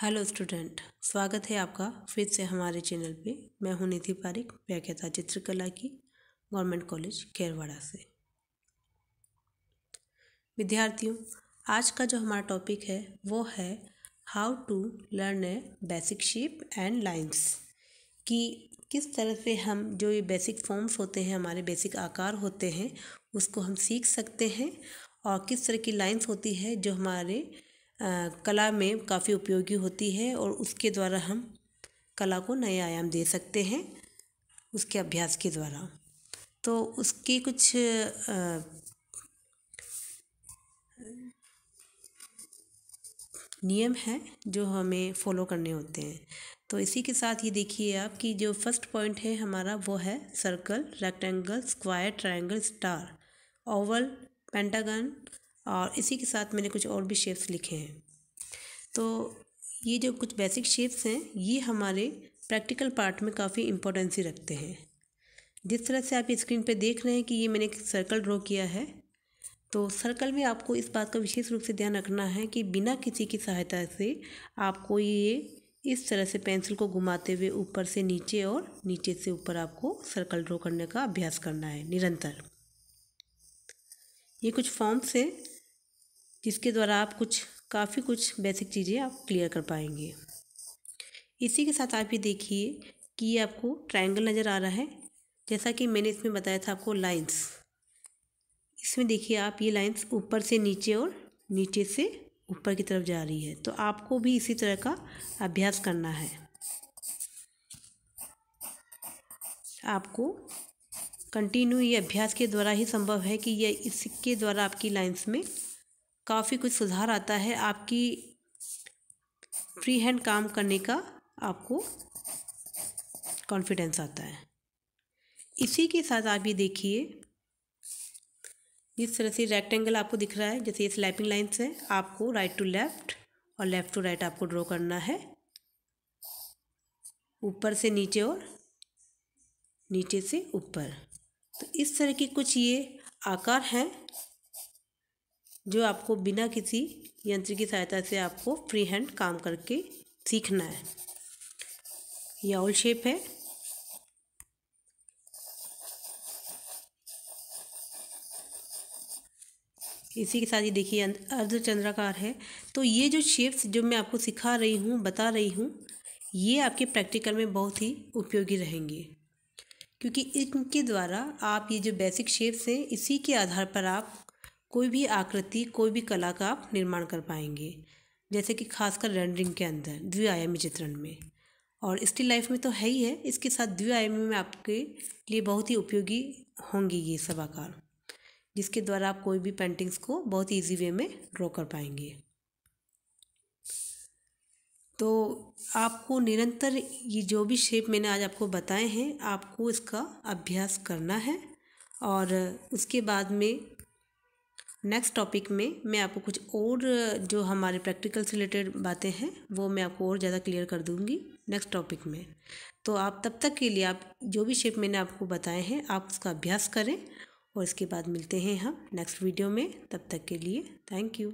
hello student स्वागत है आपका फिर से हमारे चैनल पे मैं हूं निधि पारिक व्याख्याता चित्रकला की गवर्नमेंट कॉलेज खेरवाड़ा से विद्यार्थियों आज का जो हमारा टॉपिक है वो है how to learn a basic shape and lines कि किस तरह से हम जो ये बेसिक फॉर्म्स होते हैं हमारे बेसिक आकार होते हैं उसको हम सीख सकते हैं और किस तरह की लाइन्स होती है जो हमारे कला में काफ़ी उपयोगी होती है और उसके द्वारा हम कला को नए आयाम दे सकते हैं उसके अभ्यास के द्वारा तो उसके कुछ नियम हैं जो हमें फॉलो करने होते हैं तो इसी के साथ ये देखिए आप कि जो फर्स्ट पॉइंट है हमारा वो है circle rectangle square triangle star oval pentagon और इसी के साथ मैंने कुछ और भी शेप्स लिखे हैं तो ये जो कुछ बेसिक शेप्स हैं ये हमारे प्रैक्टिकल पार्ट में काफ़ी इम्पोर्टेंसी रखते हैं जिस तरह से आप स्क्रीन पर देख रहे हैं कि ये मैंने एक सर्कल ड्रॉ किया है तो सर्कल में आपको इस बात का विशेष रूप से ध्यान रखना है कि बिना किसी की सहायता से आपको ये इस तरह से पेंसिल को घुमाते हुए ऊपर से नीचे और नीचे से ऊपर आपको सर्कल ड्रॉ करने का अभ्यास करना है निरंतर ये कुछ फॉर्म्स हैं जिसके द्वारा आप कुछ काफ़ी कुछ बेसिक चीज़ें आप क्लियर कर पाएंगे इसी के साथ आप ये देखिए कि ये आपको ट्रायंगल नज़र आ रहा है जैसा कि मैंने इसमें बताया था आपको लाइंस इसमें देखिए आप ये लाइंस ऊपर से नीचे और नीचे से ऊपर की तरफ जा रही है तो आपको भी इसी तरह का अभ्यास करना है आपको कंटिन्यू ये अभ्यास के द्वारा ही संभव है कि यह इसके द्वारा आपकी लाइंस में काफ़ी कुछ सुधार आता है आपकी फ्री हैंड काम करने का आपको कॉन्फिडेंस आता है इसी के साथ आप ये देखिए जिस तरह से रेक्टेंगल आपको दिख रहा है जैसे ये स्लैपिंग लाइन्स से आपको राइट टू लेफ़्ट और लेफ़्ट टू राइट आपको ड्रॉ करना है ऊपर से नीचे और नीचे से ऊपर तो इस तरह के कुछ ये आकार हैं जो आपको बिना किसी यंत्र की सहायता से आपको फ्री हैंड काम करके सीखना है यह ऑल शेप है इसी के साथ ये देखिए अर्धचंद्राकार है तो ये जो शेप्स जो मैं आपको सिखा रही हूँ बता रही हूँ ये आपके प्रैक्टिकल में बहुत ही उपयोगी रहेंगे क्योंकि इनके द्वारा आप ये जो बेसिक शेप्स हैं इसी के आधार पर आप कोई भी आकृति कोई भी कला का आप निर्माण कर पाएंगे जैसे कि खासकर रेंडरिंग के अंदर द्विआयामी चित्रण में और स्टिल लाइफ में तो है ही है इसके साथ द्विआयामी में आपके लिए बहुत ही उपयोगी होंगी ये सब आकार जिसके द्वारा आप कोई भी पेंटिंग्स को बहुत इजी वे में ड्रॉ कर पाएंगे तो आपको निरंतर ये जो भी शेप मैंने आज आपको बताए हैं आपको इसका अभ्यास करना है और उसके बाद में नेक्स्ट टॉपिक में मैं आपको कुछ और जो हमारे प्रैक्टिकल से रिलेटेड बातें हैं वो मैं आपको और ज़्यादा क्लियर कर दूंगी नेक्स्ट टॉपिक में तो आप तब तक के लिए आप जो भी शेप मैंने आपको बताए हैं आप उसका अभ्यास करें और इसके बाद मिलते हैं हम नेक्स्ट वीडियो में तब तक के लिए थैंक यू